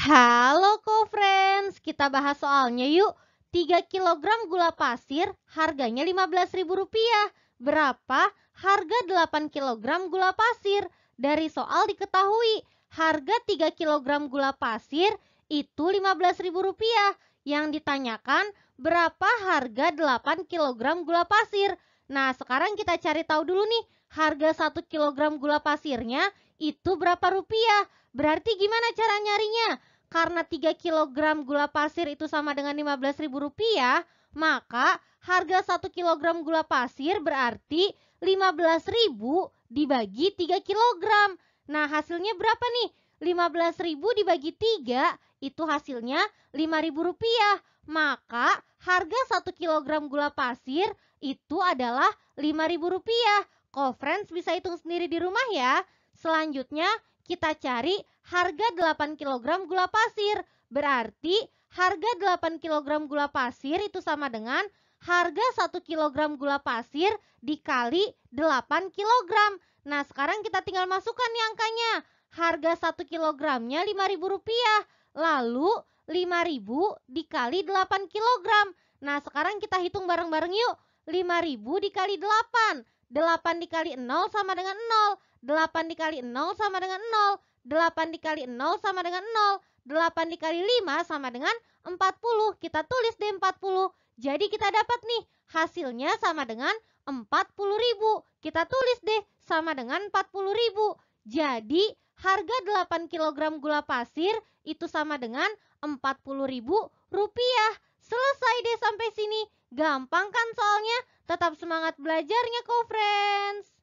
Halo co-friends, kita bahas soalnya yuk. 3 kg gula pasir harganya Rp15.000. Berapa harga 8 kg gula pasir? Dari soal diketahui, harga 3 kg gula pasir itu Rp15.000. Yang ditanyakan, berapa harga 8 kg gula pasir? Nah, sekarang kita cari tahu dulu nih, harga 1 kg gula pasirnya itu berapa rupiah? Berarti gimana cara nyarinya? karena 3 kg gula pasir itu sama dengan Rp15.000, maka harga 1 kg gula pasir berarti 15.000 dibagi 3 kg. Nah, hasilnya berapa nih? 15.000 dibagi 3 itu hasilnya Rp5.000. Maka harga 1 kg gula pasir itu adalah Rp5.000. Kok friends bisa hitung sendiri di rumah ya? Selanjutnya kita cari harga 8 kg gula pasir. Berarti harga 8 kg gula pasir itu sama dengan harga 1 kg gula pasir dikali 8 kg. Nah, sekarang kita tinggal masukkan nih angkanya. Harga 1 kilogramnya Rp5.000. Lalu 5.000 dikali 8 kg. Nah, sekarang kita hitung bareng-bareng yuk. 5.000 dikali 8. 8 dikali 0 sama dengan 0. 8 dikali 0 sama dengan 0. 8 dikali 0 sama dengan 0. 8 dikali 5 sama dengan 40. Kita tulis deh 40. Jadi kita dapat nih hasilnya sama dengan 40.000. Kita tulis deh sama dengan 40.000. Jadi harga 8 kg gula pasir itu sama dengan 40.000 rupiah. Selesai deh sampai sini. Gampang kan soalnya? Tetap semangat belajarnya, co-friends!